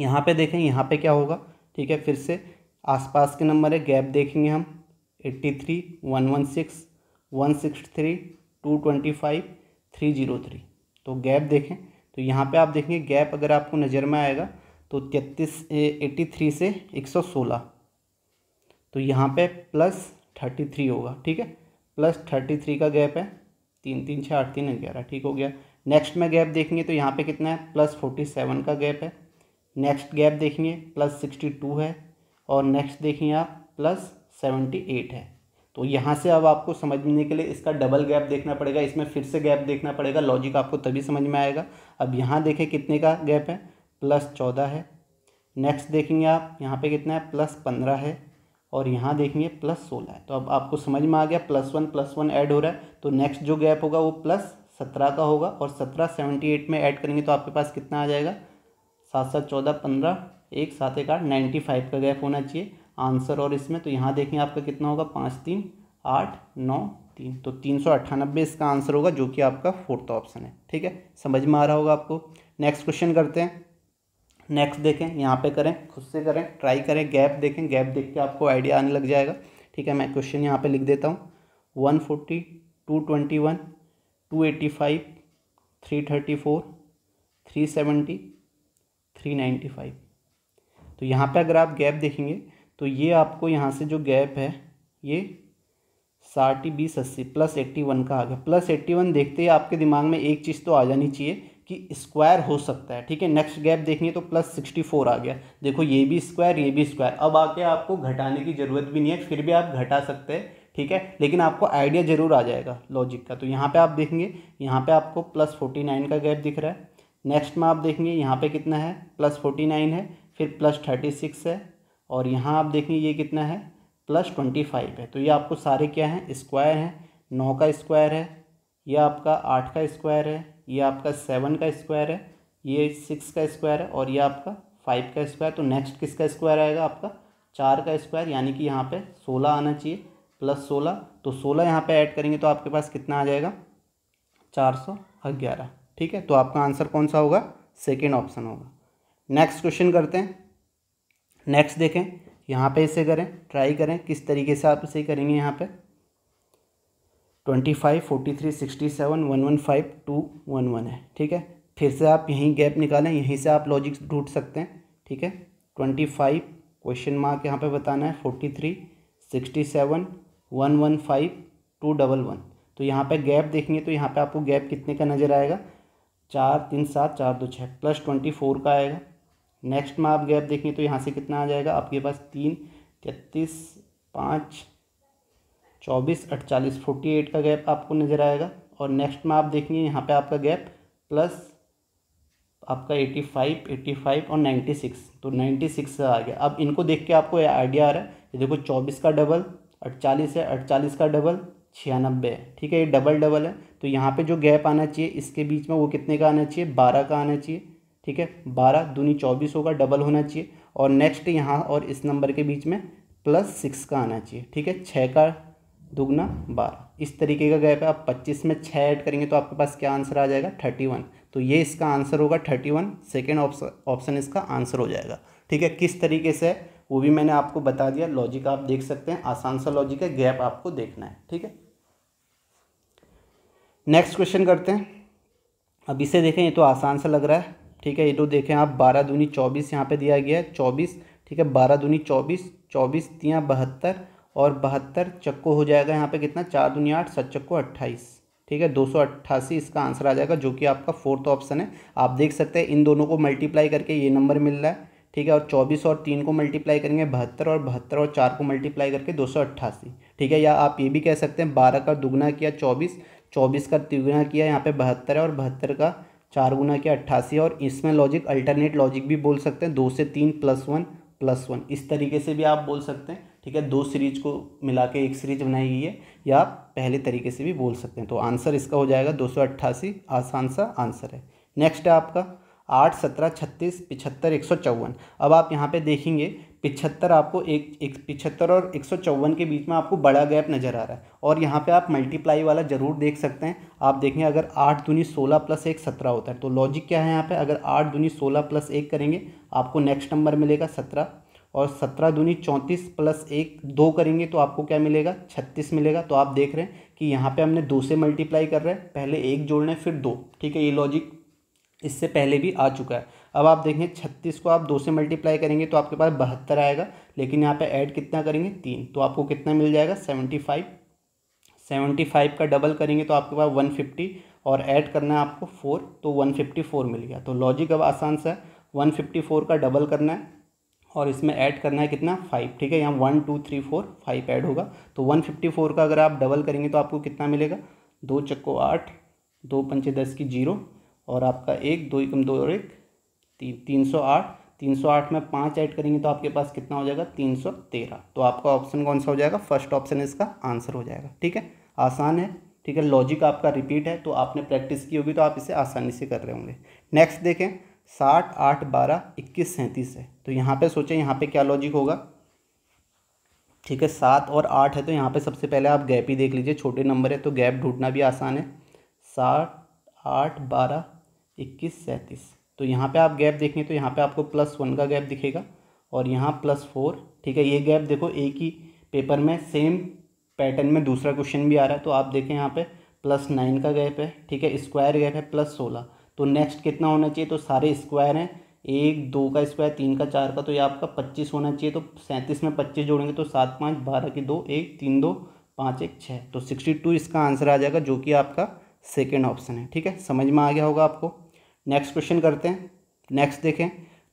यहाँ पे देखें यहाँ पे क्या होगा ठीक है फिर से आसपास के नंबर है गैप देखेंगे हम eighty three one one six one six three two twenty five three zero three तो गैप देखें तो यहाँ पे आप देखेंगे गैप अगर आपको नज़र में आएगा तो तैतीस एट्टी थ्री से एक सौ सोलह तो यहाँ पे प्लस थर्टी थ्री होगा ठीक है प्लस थर्टी थ्री का गैप है तीन तीन छः आठ तीन ग्यारह ठीक हो गया नेक्स्ट में गैप देखेंगे तो यहाँ पे कितना है प्लस फोर्टी सेवन का गैप है नेक्स्ट गैप देखेंगे प्लस सिक्सटी टू है और नेक्स्ट देखेंगे आप प्लस सेवेंटी एट है तो यहाँ से अब आपको समझने के लिए इसका डबल गैप देखना पड़ेगा इसमें फिर से गैप देखना पड़ेगा लॉजिक आपको तभी समझ में आएगा अब यहाँ देखें कितने का गैप है प्लस चौदह है नेक्स्ट देखेंगे आप यहाँ पे कितना है प्लस पंद्रह है और यहाँ देखेंगे प्लस सोलह है तो अब आपको समझ में आ गया plus one plus one add हो रहा है तो नेक्स्ट जो गैप होगा वो प्लस सत्रह का होगा और सत्रह सेवेंटी एट में ऐड करेंगे तो आपके पास कितना आ जाएगा सात सात चौदह पंद्रह एक सात एक आठ नाइन्टी फाइव का गैप होना चाहिए आंसर और इसमें तो यहाँ देखें आपका कितना होगा पाँच तीन आठ नौ तीन तो तीन सौ अट्ठानबे इसका आंसर होगा जो कि आपका फोर्थ ऑप्शन है ठीक है समझ में आ रहा होगा आपको नेक्स्ट क्वेश्चन करते हैं नेक्स्ट देखें यहाँ पे करें खुद से करें ट्राई करें गैप देखें गैप देख के आपको आइडिया आने लग जाएगा ठीक है मैं क्वेश्चन यहाँ पे लिख देता हूँ one forty two twenty one two eighty five three thirty four three seventy three ninety five तो यहाँ पे अगर आप गैप देखेंगे तो ये आपको यहाँ से जो गैप है ये साठ बीस अस्सी प्लस एट्टी वन का आ गया प्लस एट्टी वन देखते ही आपके दिमाग में एक चीज़ तो आ जानी चाहिए कि स्क्वायर हो सकता है ठीक है नेक्स्ट गैप देखिए तो प्लस सिक्सटी फोर आ गया देखो ये भी स्क्वायर ये भी स्क्वायर अब आके आपको घटाने की ज़रूरत भी नहीं है फिर भी आप घटा सकते हैं ठीक है लेकिन आपको आइडिया ज़रूर आ जाएगा लॉजिक का तो यहाँ पर आप देखेंगे यहाँ पर आपको प्लस फोर्टी नाइन का गैप दिख रहा है नेक्स्ट में आप देखेंगे यहाँ पर कितना है प्लस फोर्टी नाइन है फिर प्लस थर्टी सिक्स है और यहाँ आप देखें ये कितना है प्लस ट्वेंटी फाइव है तो ये आपको सारे क्या हैं स्क्वायर हैं नौ का स्क्वायर है ये आपका आठ का स्क्वायर है ये आपका सेवन का स्क्वायर है ये सिक्स का स्क्वायर है और ये आपका फाइव का स्क्वायर तो नेक्स्ट किसका स्क्वायर आएगा आपका चार का स्क्वायर यानी कि यहाँ पे सोलह आना चाहिए प्लस सोलह तो सोलह यहाँ पे ऐड करेंगे तो आपके पास कितना आ जाएगा चार सौ ग्यारह ठीक है तो आपका आंसर कौन सा होगा सेकेंड ऑप्शन होगा नेक्स्ट क्वेश्चन करते हैं नेक्स्ट देखें यहाँ पे इसे करें ट्राई करें किस तरीके से आप इसे करेंगे यहाँ पे twenty five forty three sixty seven one one five two one one है ठीक है फिर से आप यहीं गैप निकालें यहीं से आप लॉजिक ढूंढ सकते हैं ठीक है ट्वेंटी फाइव क्वेश्चन मार्क यहाँ पे बताना है forty three sixty seven one one five two double one तो यहाँ पे गैप देखेंगे तो यहाँ पे आपको गैप कितने का नज़र आएगा चार तीन सात चार दो छः प्लस ट्वेंटी फोर का आएगा नेक्स्ट में आप गैप देखें तो यहाँ से कितना आ जाएगा आपके पास तीन तैतीस पाँच चौबीस अट्ठालीस फोर्टी एट का गैप आपको नज़र आएगा और नेक्स्ट में आप देखेंगे यहाँ पे आपका गैप प्लस आपका एटी फाइव एटी फाइव और नाइन्टी सिक्स तो नाइन्टी सिक्स आ गया अब इनको देख के आपको आइडिया आ रहा है ये देखो चौबीस का डबल अड़चालीस है अड़चालीस का डबल छियानबे है ठीक है ये डबल डबल है तो यहाँ पे जो गैप आना चाहिए इसके बीच में वो कितने का आना चाहिए बारह का आना चाहिए ठीक है बारह दूनी चौबीस होगा डबल होना चाहिए और नेक्स्ट यहाँ और इस नंबर के बीच में प्लस सिक्स का आना चाहिए ठीक है छः का दुगना बारह इस तरीके का गैप है आप पच्चीस में छः ऐड करेंगे तो आपके पास क्या आंसर आ जाएगा थर्टी वन तो ये इसका आंसर होगा थर्टी वन सेकेंड ऑप्शन इसका आंसर हो जाएगा ठीक है किस तरीके से है वो भी मैंने आपको बता दिया लॉजिक आप देख सकते हैं आसान सा लॉजिक है गैप आपको देखना है ठीक है नेक्स्ट क्वेश्चन करते हैं अब इसे देखें ये तो आसान सा लग रहा है ठीक है ये तो देखें आप बारह दूनी चौबीस यहाँ पे दिया गया है चौबीस ठीक है बारह दूनी चौबीस चौबीस तियाँ बहत्तर और बहत्तर चक्को हो जाएगा यहाँ पे कितना चार दूनी आठ सत चक्को अट्ठाईस ठीक है दो सौ अट्ठासी इसका आंसर आ जाएगा जो कि आपका फोर्थ ऑप्शन है आप देख सकते हैं इन दोनों को मल्टीप्लाई करके ये नंबर मिल रहा है ठीक है और चौबीस और तीन को मल्टीप्लाई करेंगे बहत्तर और बहत्तर और चार को मल्टीप्लाई करके दो सौ अट्ठासी ठीक है या आप ये भी कह सकते हैं बारह का दुगना किया चौबीस चौबीस का तिगुना किया यहाँ पे बहत्तर है और बहत्तर का चार गुना के अट्ठासी और इसमें लॉजिक अल्टरनेट लॉजिक भी बोल सकते हैं दो से तीन प्लस वन प्लस वन इस तरीके से भी आप बोल सकते हैं ठीक है दो सीरीज को मिला के एक सीरीज बनाई गई है या आप पहले तरीके से भी बोल सकते हैं तो आंसर इसका हो जाएगा दो सौ अट्ठासी आसान सा आंसर है नेक्स्ट है आपका आठ सत्रह छत्तीस पिछहत्तर एक सौ चौवन अब आप यहाँ पे देखेंगे पिछहत्तर आपको एक, एक पिछहत्तर और एक सौ चौवन के बीच में आपको बड़ा गैप नज़र आ रहा है और यहाँ पे आप मल्टीप्लाई वाला ज़रूर देख सकते हैं आप देखें अगर आठ दूनी सोलह प्लस एक सत्रह होता है तो लॉजिक क्या है यहाँ पे अगर आठ दूनी सोलह प्लस एक करेंगे आपको नेक्स्ट नंबर मिलेगा सत्रह और सत्रह दूनी चौंतीस प्लस एक दो करेंगे तो आपको क्या मिलेगा छत्तीस मिलेगा तो आप देख रहे हैं कि यहाँ पर हमने दो से मल्टीप्लाई कर रहे हैं पहले एक जोड़ना है फिर दो ठीक है ये लॉजिक इससे पहले भी आ चुका है अब आप देखें छत्तीस को आप दो से मल्टीप्लाई करेंगे तो आपके पास बहत्तर आएगा लेकिन यहाँ पे ऐड कितना करेंगे तीन तो आपको कितना मिल जाएगा सेवेंटी फाइव सेवेंटी फाइव का डबल करेंगे तो आपके पास वन फिफ्टी और ऐड करना है आपको फोर तो वन फिफ्टी फोर मिल गया तो लॉजिक अब आसान सा है वन फिफ्टी फोर का डबल करना है और इसमें ऐड करना है कितना फाइव ठीक है यहाँ one two three four five add होगा तो वन फिफ्टी फोर का अगर आप डबल करेंगे तो आपको कितना मिलेगा दो चक्को आठ दो पंचे दस की जीरो और आपका एक दो एकम दो और एक तीन सौ आठ तीन सौ आठ में पाँच ऐड करेंगे तो आपके पास कितना हो जाएगा तीन सौ तेरह तो आपका ऑप्शन कौन सा हो जाएगा फर्स्ट ऑप्शन इसका आंसर हो जाएगा ठीक है आसान है ठीक है लॉजिक आपका रिपीट है तो आपने प्रैक्टिस की होगी तो आप इसे आसानी से कर रहे होंगे नेक्स्ट देखें साठ आठ बारह इक्कीस सैंतीस है तो यहाँ पर सोचें यहाँ पर क्या लॉजिक होगा ठीक है सात और आठ है तो यहाँ पे सबसे पहले आप गैप ही देख लीजिए छोटे नंबर है तो गैप ढूंढना भी आसान है साठ आठ बारह इक्कीस सैंतीस तो यहाँ पे आप गैप देखें तो यहाँ पे आपको प्लस वन का गैप दिखेगा और यहाँ प्लस फोर ठीक है ये गैप देखो एक ही पेपर में सेम पैटर्न में दूसरा क्वेश्चन भी आ रहा है तो आप देखें यहाँ पे प्लस नाइन का गैप है ठीक है स्क्वायर गैप है प्लस सोलह तो नेक्स्ट कितना होना चाहिए तो सारे स्क्वायर हैं एक दो का स्क्वायर तीन का चार का तो ये आपका पच्चीस होना चाहिए तो सैंतीस में पच्चीस जोड़ेंगे तो सात पाँच बारह की दो एक तीन दो पाँच एक छः तो सिक्सटी टू इसका आंसर आ जाएगा जो कि आपका सेकेंड ऑप्शन है ठीक है समझ में आ गया होगा आपको नेक्स्ट क्वेश्चन करते हैं नेक्स्ट देखें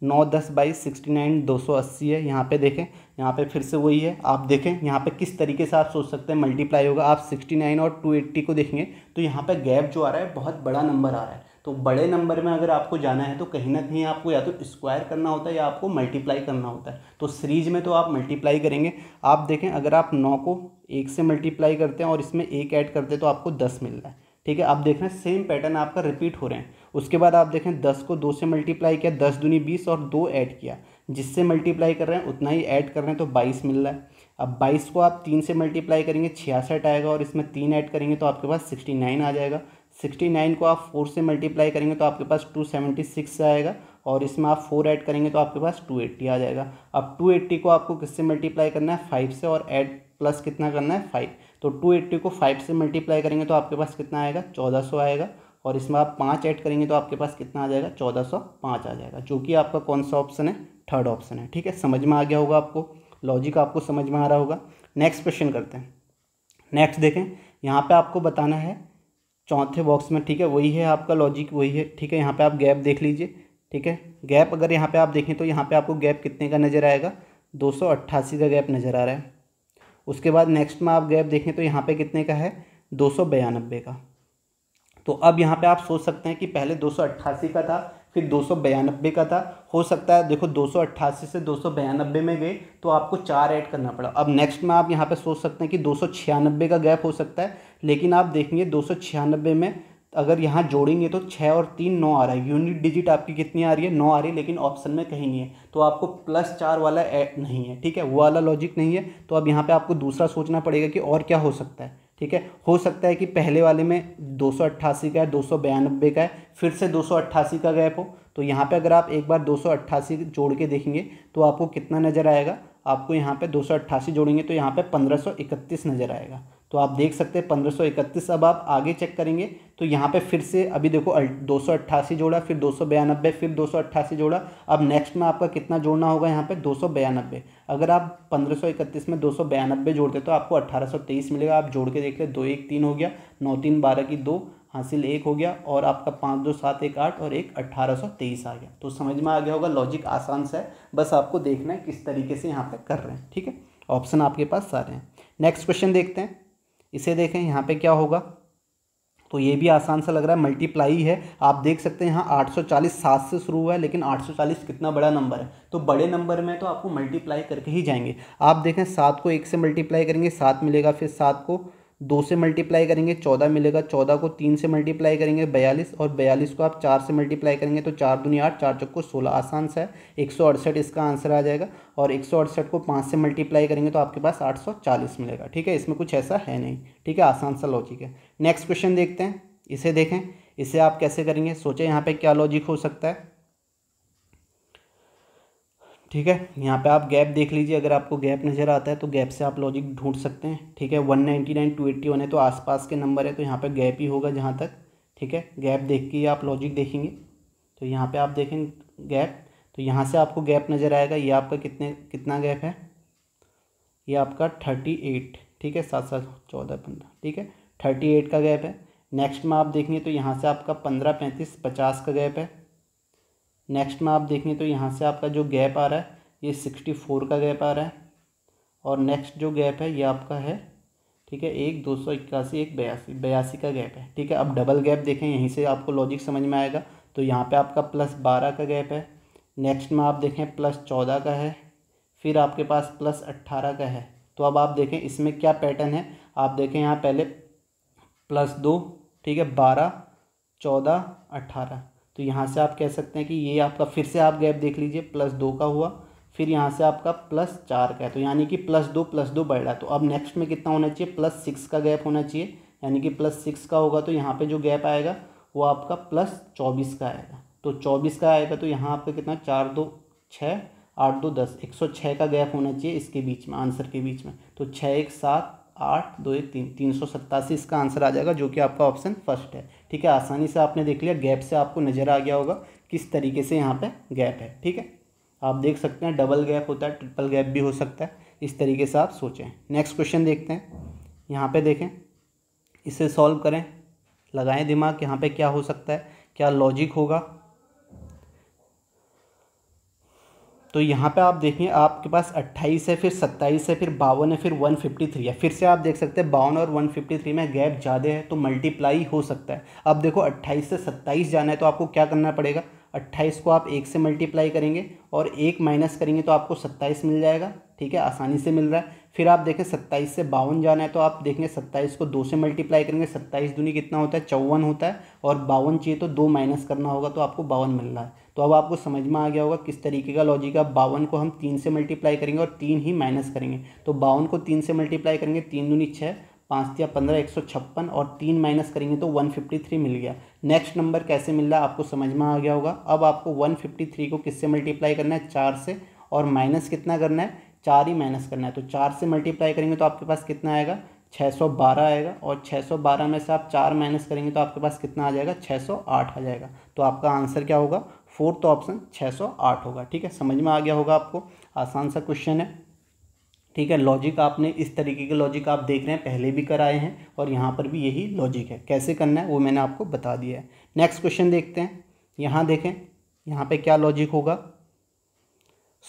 नौ दस बाईस सिक्सटी नाइन दो सौ अस्सी है यहाँ पे देखें यहाँ पे फिर से वही है आप देखें यहाँ पे किस तरीके से आप सोच सकते हैं मल्टीप्लाई होगा आप सिक्सटी नाइन और टू एट्टी को देखेंगे तो यहाँ पे गैप जो आ रहा है बहुत बड़ा नंबर आ रहा है तो बड़े नंबर में अगर आपको जाना है तो कहीं ना कहीं आपको या तो स्क्वायर करना होता है या आपको मल्टीप्लाई करना होता है तो सीरीज में तो आप मल्टीप्लाई करेंगे आप देखें अगर आप नौ को एक से मल्टीप्लाई करते हैं और इसमें एक ऐड करते हैं तो आपको दस मिल रहा है ठीक है आप देख रहे हैं सेम पैटर्न आपका रिपीट हो रहे हैं उसके बाद आप देखें दस को दो से मल्टीप्लाई किया दस दुनी बीस और दो ऐड किया जिससे मल्टीप्लाई कर रहे हैं उतना ही ऐड कर रहे हैं तो बाईस मिल रहा है अब बाईस को आप तीन से मल्टीप्लाई करेंगे छियासठ आएगा और इसमें तीन ऐड करेंगे तो आपके पास सिक्सटी नाइन आ जाएगा सिक्सटी नाइन को आप फोर से मल्टीप्लाई करेंगे तो आपके पास टू सेवेंटी सिक्स आएगा और इसमें आप फोर ऐड करेंगे तो आपके पास टू एट्टी आ जाएगा अब टू एट्टी को आपको किससे मल्टीप्लाई करना है फाइव से और ऐड प्लस कितना करना है फाइव तो टू एट्टी को फाइव से मल्टीप्लाई करेंगे तो आपके पास कितना आएगा चौदह सौ आएगा और इसमें आप पाँच ऐड करेंगे तो आपके पास कितना आ जाएगा चौदह सौ पाँच आ जाएगा जो कि आपका कौन सा ऑप्शन है थर्ड ऑप्शन है ठीक है समझ में आ गया होगा आपको लॉजिक आपको समझ में आ रहा होगा नेक्स्ट क्वेश्चन करते हैं नेक्स्ट देखें यहाँ पे आपको बताना है चौथे बॉक्स में ठीक है वही है आपका लॉजिक वही है ठीक है यहाँ पे आप गैप देख लीजिए ठीक है गैप अगर यहाँ पे आप देखें तो यहाँ पे आपको गैप कितने का नज़र आएगा दो सौ अट्ठासी का गैप नज़र आ रहा है उसके बाद नेक्स्ट में आप गैप देखें तो यहाँ पे कितने का है दो सौ बयानबे का तो अब यहाँ पे आप सोच सकते हैं कि पहले दो का था फिर दो का था हो सकता है देखो दो से दो में गए तो आपको चार ऐड करना पड़ा अब नेक्स्ट में आप यहाँ पे सोच सकते हैं कि दो का गैप हो सकता है लेकिन आप देखेंगे दो में अगर यहाँ जोड़ेंगे तो छः और तीन नौ आ रहा है यूनिट डिजिट आपकी कितनी आ रही है नौ आ रही है लेकिन ऑप्शन में कहीं नहीं है तो आपको प्लस चार वाला नहीं है ठीक है वो वाला लॉजिक नहीं है तो अब यहाँ पे आपको दूसरा सोचना पड़ेगा कि और क्या हो सकता है ठीक है हो सकता है कि पहले वाले में दो का है दो का है फिर से दो का गैप हो तो यहाँ पे अगर आप एक बार दो जोड़ के देखेंगे तो आपको कितना नज़र आएगा आपको यहाँ पे दो जोड़ेंगे तो यहाँ पे 1531 नज़र आएगा तो आप देख सकते हैं पंद्रह सौ इकतीस अब आप आगे चेक करेंगे तो यहाँ पे फिर से अभी देखो दो सौ अट्ठासी जोड़ा फिर दो सौ बयानबे फिर दो सौ अट्ठासी जोड़ा अब नेक्स्ट में आपका कितना जोड़ना होगा यहाँ पे दो सौ बयानबे अगर आप पंद्रह सौ इकतीस में दो सौ बयानबे जोड़ते तो आपको अट्ठारह सौ तेईस मिलेगा आप जोड़ के देख ले दो एक तीन हो गया नौ तीन बारह की दो हासिल एक हो गया और आपका पाँच दो सात एक आठ और एक अट्ठारह सौ तेईस आ गया तो समझ में आ गया होगा लॉजिक आसान सा है बस आपको देखना है किस तरीके से यहाँ पर कर रहे हैं ठीक है ऑप्शन आपके पास सारे हैं नेक्स्ट क्वेश्चन देखते हैं इसे देखें यहाँ पे क्या होगा तो ये भी आसान सा लग रहा है मल्टीप्लाई है आप देख सकते हैं यहाँ 840 सात से शुरू हुआ है लेकिन 840 कितना बड़ा नंबर है तो बड़े नंबर में तो आपको मल्टीप्लाई करके ही जाएंगे आप देखें सात को एक से मल्टीप्लाई करेंगे सात मिलेगा फिर सात को दो से मल्टीप्लाई करेंगे चौदह मिलेगा चौदह को तीन से मल्टीप्लाई करेंगे बयालीस और बयालीस को आप चार से मल्टीप्लाई करेंगे तो चार दुनिया आठ चार चौको सोलह आसान सा है एक सौ अड़सठ इसका आंसर आ जाएगा और एक सौ अड़सठ को पाँच से मल्टीप्लाई करेंगे तो आपके पास आठ सौ चालीस मिलेगा ठीक है इसमें कुछ ऐसा है नहीं ठीक है आसान सा लॉजिक है नेक्स्ट क्वेश्चन देखते हैं इसे देखें इसे आप कैसे करेंगे सोचें यहाँ पर क्या लॉजिक हो सकता है ठीक है यहाँ पे आप गैप देख लीजिए अगर आपको गैप नज़र आता है तो गैप से आप लॉजिक ढूंढ सकते हैं ठीक है one ninety nine two eighty one है तो आसपास के नंबर है तो यहाँ पे गैप ही होगा जहाँ तक ठीक है गैप देख के आप लॉजिक देखेंगे तो यहाँ पे आप देखें गैप तो यहाँ से आपको गैप नज़र आएगा ये आपका कितने कितना गैप है ये आपका थर्टी एट ठीक है सात सात चौदह पंद्रह ठीक है थर्टी एट का गैप है नेक्स्ट में आप देखेंगे तो यहाँ से आपका पंद्रह पैंतीस पचास का गैप है नेक्स्ट में आप देखें तो यहाँ से आपका जो गैप आ रहा है ये सिक्सटी फोर का गैप आ रहा है और नेक्स्ट जो गैप है ये आपका है ठीक है एक दो सौ इक्यासी एक बयासी बयासी का गैप है ठीक है अब डबल गैप देखें यहीं से आपको लॉजिक समझ में आएगा तो यहाँ पे आपका प्लस बारह का गैप है नेक्स्ट में आप देखें प्लस चौदह का है फिर आपके पास प्लस अट्ठारह का है तो अब आप देखें इसमें क्या पैटर्न है आप देखें यहाँ पहले प्लस दो ठीक है बारह चौदह अट्ठारह तो यहाँ से आप कह सकते हैं कि ये आपका फिर से आप गैप देख लीजिए प्लस दो का हुआ फिर यहाँ से आपका प्लस चार का है तो यानी कि प्लस दो प्लस दो बढ़ रहा है तो अब नेक्स्ट में कितना होना चाहिए प्लस सिक्स का गैप होना चाहिए यानी कि प्लस सिक्स का होगा तो यहाँ पे जो गैप आएगा वो आपका प्लस चौबीस का आएगा तो चौबीस का आएगा तो यहाँ आपका कितना चार दो छः आठ दो दस एक सौ छः का गैप होना चाहिए इसके बीच में आंसर के बीच में तो छः एक सात आठ दो एक तीन तीन सौ सत्तासी इसका आंसर आ जाएगा जो कि आपका ऑप्शन फर्स्ट है ठीक है आसानी से आपने देख लिया गैप से आपको नज़र आ गया होगा किस तरीके से यहाँ पे गैप है ठीक है आप देख सकते हैं डबल गैप होता है ट्रिपल गैप भी हो सकता है इस तरीके से आप सोचें नेक्स्ट क्वेश्चन देखते हैं यहाँ पर देखें इसे सॉल्व करें लगाएँ दिमाग यहाँ पर क्या हो सकता है क्या लॉजिक होगा तो यहाँ पे आप देखें आपके पास 28 है फिर 27 है फिर बावन है फिर 153 है फिर से आप देख सकते हैं बावन और 153 में गैप ज़्यादा है तो मल्टीप्लाई हो सकता है अब देखो 28 से 27 जाना है तो आपको क्या करना पड़ेगा 28 को आप एक से मल्टीप्लाई करेंगे और एक माइनस करेंगे तो आपको 27 मिल जाएगा ठीक है आसानी से मिल रहा है फिर आप देखें सत्ताईस से बावन जाना है तो आप देखेंगे सत्ताईस को दो से मल्टीप्लाई करेंगे सत्ताईस दूनी कितना होता है चौवन होता है और बावन चाहिए तो दो माइनस करना होगा तो आपको बावन मिल रहा है तो अब आपको समझ में आ गया होगा किस तरीके का लॉजिक है बावन को हम तीन से मल्टीप्लाई करेंगे और तीन ही माइनस करेंगे तो बावन को तीन से मल्टीप्लाई करेंगे तीन दूनी छः पाँच या पंद्रह एक सौ छप्पन और तीन माइनस करेंगे तो वन फिफ्टी थ्री मिल गया नेक्स्ट नंबर कैसे मिल रहा है आपको समझ में आ गया होगा अब आपको वन फिफ्टी थ्री को किससे मल्टीप्लाई करना है चार से और माइनस कितना करना है चार ही माइनस करना है तो चार से मल्टीप्लाई करेंगे तो आपके पास कितना आएगा छः सौ बारह आएगा और छः सौ बारह में से आप चार माइनस करेंगे तो आपके पास कितना आ जाएगा छः सौ आठ आ जाएगा तो आपका आंसर क्या होगा फोर्थ छः ऑप्शन 608 होगा ठीक है समझ में आ गया होगा आपको आसान सा क्वेश्चन है ठीक है लॉजिक आपने इस तरीके के लॉजिक आप देख रहे हैं पहले भी कराए हैं और यहाँ पर भी यही लॉजिक है कैसे करना है वो मैंने आपको बता दिया है नेक्स्ट क्वेश्चन देखते हैं यहाँ देखें यहाँ पे क्या लॉजिक होगा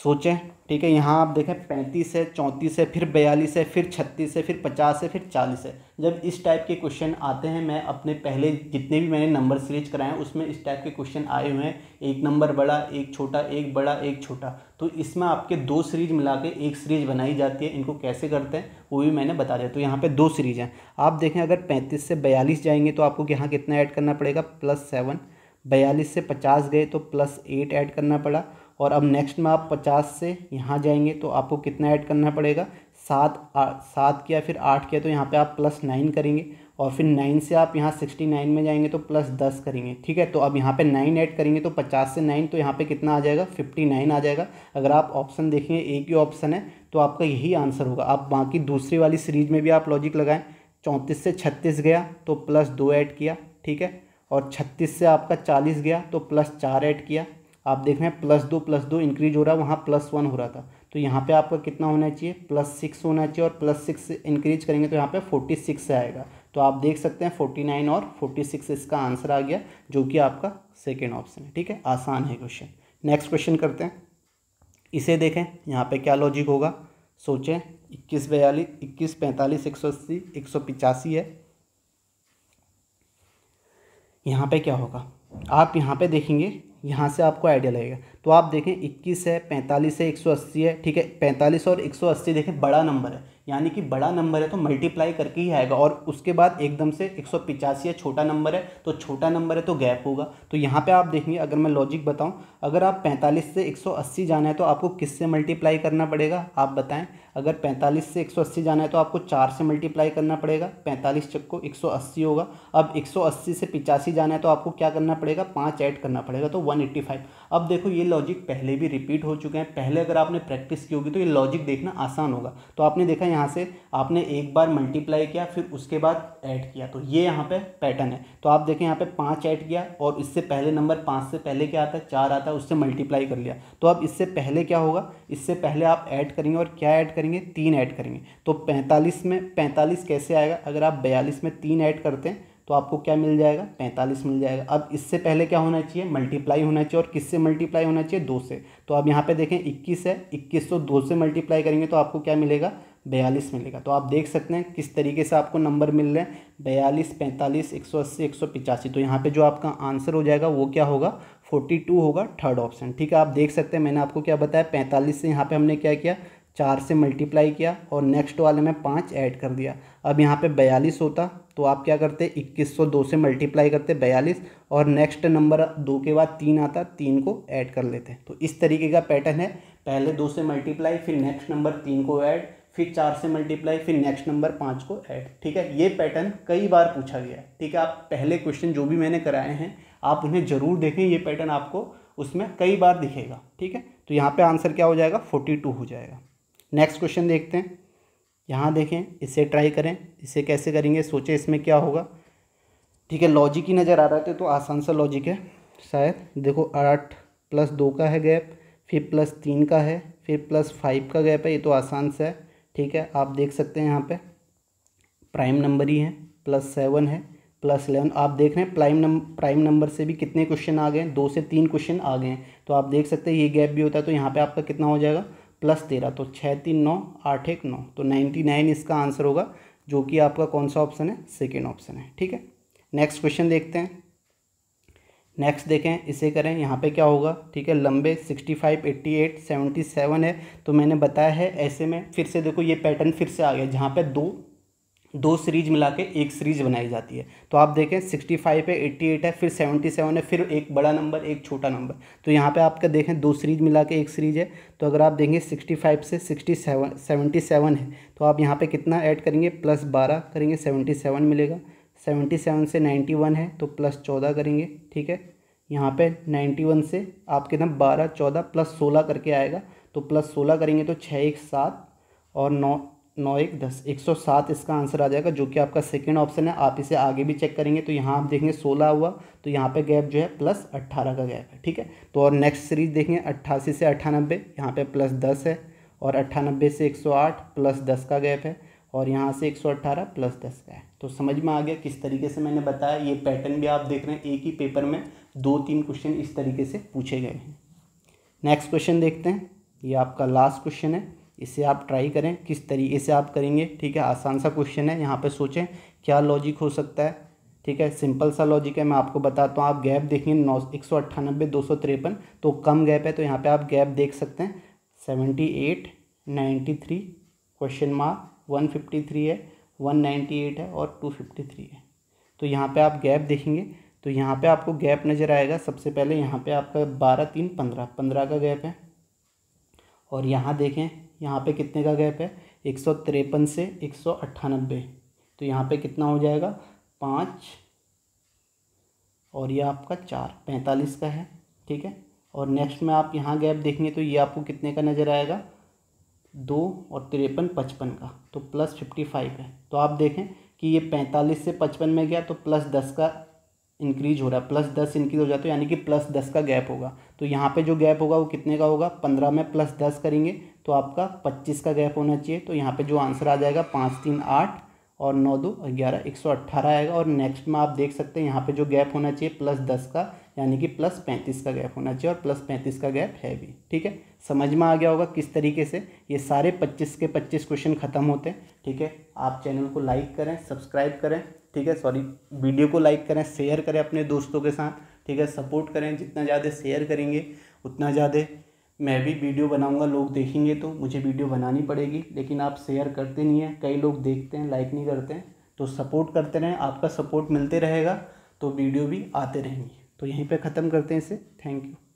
सोचें ठीक है यहाँ आप देखें पैंतीस है चौंतीस है फिर बयालीस है फिर छत्तीस है फिर पचास है फिर चालीस है जब इस टाइप के क्वेश्चन आते हैं मैं अपने पहले जितने भी मैंने नंबर सीरीज कराए हैं उसमें इस टाइप के क्वेश्चन आए हुए हैं एक नंबर बड़ा एक छोटा एक बड़ा एक छोटा तो इसमें आपके दो सीरीज मिला के एक सीरीज बनाई जाती है इनको कैसे करते हैं वो भी मैंने बता दिया तो यहाँ पर दो सीरीज हैं आप देखें अगर पैंतीस से बयालीस जाएंगे तो आपको यहाँ कितना ऐड करना पड़ेगा प्लस सेवन बयालीस से पचास गए तो प्लस एट ऐड करना पड़ा और अब नेक्स्ट में आप पचास से यहाँ जाएंगे तो आपको कितना ऐड करना पड़ेगा सात सात किया फिर आठ किया तो यहाँ पे आप प्लस नाइन करेंगे और फिर नाइन से आप यहाँ सिक्सटी नाइन में जाएंगे तो प्लस दस करेंगे ठीक है तो अब यहाँ पे नाइन ऐड करेंगे तो पचास से नाइन तो यहाँ पे कितना आ जाएगा फिफ्टी नाइन आ जाएगा अगर आप ऑप्शन देखेंगे एक ही ऑप्शन है तो आपका यही आंसर होगा आप बाकी दूसरी वाली सीरीज में भी आप लॉजिक लगाएं चौंतीस से छत्तीस गया तो प्लस दो ऐड किया ठीक है और छत्तीस से आपका चालीस गया तो प्लस चार ऐड किया आप देख रहे हैं प्लस दो प्लस दो इंक्रीज हो रहा है वहाँ प्लस वन हो रहा था तो यहाँ पे आपका कितना होना चाहिए प्लस सिक्स होना चाहिए और प्लस सिक्स इंक्रीज करेंगे तो यहाँ पे फोर्टी सिक्स आएगा तो आप देख सकते हैं फोर्टी नाइन और फोर्टी सिक्स इसका आंसर आ गया जो कि आपका सेकेंड ऑप्शन है ठीक है आसान है क्वेश्चन नेक्स्ट क्वेश्चन करते हैं इसे देखें यहाँ पे क्या लॉजिक होगा सोचें इक्कीस बयालीस इक्कीस पैंतालीस एक सौ अस्सी एक सौ पिचासी है यहाँ पे क्या होगा आप यहाँ पे देखेंगे यहाँ से आपको आइडिया लगेगा तो आप देखें 21 है 45 है 180 है ठीक है 45 और 180 देखें बड़ा नंबर है यानी कि बड़ा नंबर है तो मल्टीप्लाई करके ही आएगा और उसके बाद एकदम से एक है छोटा नंबर है तो छोटा नंबर है तो गैप होगा तो यहाँ पे आप देखेंगे अगर मैं लॉजिक बताऊँ अगर आप 45 से 180 जाना है तो आपको किससे मल्टीप्लाई करना पड़ेगा आप बताएं अगर पैंतालीस से एक सौ अस्सी जाना है तो आपको चार से मल्टीप्लाई करना पड़ेगा पैंतालीस चक्को एक सौ अस्सी होगा अब एक सौ अस्सी से पिचासी जाना है तो आपको क्या करना पड़ेगा पाँच ऐड करना पड़ेगा तो वन एट्टी फाइव अब देखो ये लॉजिक पहले भी रिपीट हो चुके हैं पहले अगर आपने प्रैक्टिस की होगी तो ये लॉजिक देखना आसान होगा तो आपने देखा यहाँ से आपने एक बार मल्टीप्लाई किया फिर उसके बाद ऐड किया तो ये यहाँ पर पैटर्न है तो आप देखें यहाँ पर पाँच ऐड किया और इससे पहले नंबर पाँच से पहले क्या आता है चार आता है उससे मल्टीप्लाई कर लिया तो अब इससे पहले क्या होगा इससे पहले आप ऐड करेंगे और क्या ऐड करेंगे करेंगे तीन ऐड करेंगे तो पैंतालीस में पैंतालीस कैसे आएगा अगर आप बयालीस में तीन ऐड करते हैं तो आपको क्या मिल जाएगा पैंतालीस मिल जाएगा अब इससे पहले क्या होना चाहिए मल्टीप्लाई होना चाहिए और किससे मल्टीप्लाई होना चाहिए दो से तो अब यहाँ पे देखें इक्कीस है इक्कीस को तो दो से मल्टीप्लाई करेंगे तो आपको क्या मिलेगा बयालीस मिलेगा तो आप देख सकते हैं किस तरीके से आपको नंबर मिल रहे हैं बयालीस पैंतालीस एक सौ अस्सी एक सौ पिचासी तो यहाँ पे जो आपका आंसर हो जाएगा वो क्या होगा फोर्टी टू होगा थर्ड ऑप्शन ठीक है आप देख सकते हैं मैंने आपको क्या बताया पैंतालीस से यहाँ पे हमने क्या किया चार से मल्टीप्लाई किया और नेक्स्ट वाले में पाँच ऐड कर दिया अब यहाँ पे बयालीस होता तो आप क्या करते इक्कीस सौ दो से मल्टीप्लाई करते बयालीस और नेक्स्ट नंबर दो के बाद तीन आता तीन को ऐड कर लेते तो इस तरीके का पैटर्न है पहले दो से मल्टीप्लाई फिर नेक्स्ट नंबर तीन को ऐड फिर चार से मल्टीप्लाई फिर नेक्स्ट नंबर पाँच को ऐड ठीक है ये पैटर्न कई बार पूछा गया है ठीक है आप पहले क्वेश्चन जो भी मैंने कराए हैं आप उन्हें ज़रूर देखें ये पैटर्न आपको उसमें कई बार दिखेगा ठीक है तो यहाँ पे आंसर क्या हो जाएगा फोर्टी टू हो जाएगा नेक्स्ट क्वेश्चन देखते हैं यहाँ देखें इसे ट्राई करें इसे कैसे करेंगे सोचें इसमें क्या होगा ठीक है लॉजिक ही नज़र आ रहा था तो, तो आसान सा लॉजिक है शायद देखो आठ प्लस दो का है गैप फिर प्लस तीन का है फिर प्लस फाइव का गैप है ये तो आसान सा है ठीक है आप देख सकते हैं यहाँ पे प्राइम नंबर ही है प्लस सेवन है प्लस एलेवन आप देख रहे हैं प्राइम नम प्राइम नंबर से भी कितने क्वेश्चन आ गए हैं दो से तीन क्वेश्चन आ गए हैं तो आप देख सकते हैं ये गैप भी होता है तो यहाँ पर आपका कितना हो जाएगा प्लस तेरह तो छः तीन नौ आठ एक नौ तो नाइन्टी नाइन इसका आंसर होगा जो कि आपका कौन सा ऑप्शन है सेकेंड ऑप्शन है ठीक है नेक्स्ट क्वेश्चन देखते हैं नेक्स्ट देखें इसे करें यहाँ पे क्या होगा ठीक है लंबे sixty five eighty eight seventy seven है तो मैंने बताया है ऐसे में फिर से देखो ये पैटर्न फिर से आ गया जहाँ पे दो दो सीरीज मिला के एक सीरीज बनाई जाती है तो आप देखें 65 है 88 है फिर 77 है फिर एक बड़ा नंबर एक छोटा नंबर तो यहाँ पे आपका देखें दो सीरीज मिला के एक सीरीज है तो अगर आप देखें 65 से 67 77 है तो आप यहाँ पे कितना ऐड करेंगे प्लस बारह करेंगे 77 मिलेगा 77 से 91 है तो प्लस चौदह करेंगे ठीक है यहाँ नाइन्टी वन से आपके ना बारह चौदह प्लस सोलह करके आएगा तो प्लस सोलह करेंगे तो छः एक सात और नौ नौ एक दस एक सौ सात इसका आंसर आ जाएगा जो कि आपका सेकेंड ऑप्शन है आप इसे आगे भी चेक करेंगे तो यहाँ आप देखेंगे सोलह हुआ तो यहाँ पे गैप जो है प्लस अट्ठारह का गैप है ठीक है तो और नेक्स्ट सीरीज देखेंगे अट्ठासी से अट्ठानबे यहाँ पे प्लस दस है और अट्ठानबे से एक सौ आठ प्लस दस का गैप है और यहाँ से एक सौ अट्ठारह प्लस दस का है तो समझ में आ गया किस तरीके से मैंने बताया ये पैटर्न भी आप देख रहे हैं एक ही पेपर में दो तीन क्वेश्चन इस तरीके से पूछे गए हैं नेक्स्ट क्वेश्चन देखते हैं ये आपका लास्ट क्वेश्चन है इसे आप ट्राई करें किस तरीके से आप करेंगे ठीक है आसान सा क्वेश्चन है यहाँ पे सोचें क्या लॉजिक हो सकता है ठीक है सिंपल सा लॉजिक है मैं आपको बताता हूँ आप गैप देखेंगे नौ एक सौ अट्ठानबे दो सौ तिरपन तो कम गैप है तो यहाँ पे आप गैप देख सकते हैं seventy eight ninety three question mark one fifty three है वन नाइन्टी एट है और टू फिफ्टी थ्री है तो यहाँ पर आप गैप देखेंगे तो यहाँ पर आपको गैप नज़र आएगा सबसे पहले यहाँ पर आपका बारह तीन पंद्रह पंद्रह का गैप है और यहाँ देखें यहाँ पे कितने का गैप है एक सौ तिरपन से एक सौ अट्ठानबे तो यहाँ पे कितना हो जाएगा पाँच और ये आपका चार पैंतालीस का है ठीक है और नेक्स्ट में आप यहाँ गैप देखेंगे तो ये आपको कितने का नज़र आएगा दो और तिरपन पचपन का तो प्लस फिफ्टी फाइव है तो आप देखें कि ये पैंतालीस से पचपन में गया तो प्लस दस का इंक्रीज हो रहा है प्लस दस इंक्रीज हो जाता है यानी कि प्लस दस का गैप होगा तो यहाँ पे जो गैप होगा वो कितने का होगा पंद्रह में प्लस दस करेंगे तो आपका पच्चीस का गैप होना चाहिए तो यहाँ पे जो आंसर आ जाएगा पाँच तीन आठ और नौ दो ग्यारह एक सौ अट्ठारह आएगा और नेक्स्ट में आप देख सकते हैं यहाँ पे जो गैप होना चाहिए प्लस दस का यानी कि प्लस पैंतीस का गैप होना चाहिए और प्लस पैंतीस का गैप है भी ठीक है समझ में आ गया होगा किस तरीके से ये सारे पच्चीस के पच्चीस क्वेश्चन खत्म होते हैं ठीक है आप चैनल को लाइक करें सब्सक्राइब करें ठीक है सॉरी वीडियो को लाइक करें शेयर करें अपने दोस्तों के साथ ठीक है सपोर्ट करें जितना ज़्यादा शेयर करेंगे उतना ज़्यादा मैं भी वीडियो बनाऊंगा लोग देखेंगे तो मुझे वीडियो बनानी पड़ेगी लेकिन आप शेयर करते नहीं हैं कई लोग देखते हैं लाइक नहीं करते हैं तो सपोर्ट करते रहें आपका सपोर्ट मिलते रहेगा तो वीडियो भी आते रहेंगे तो यहीं पे ख़त्म करते हैं इसे थैंक यू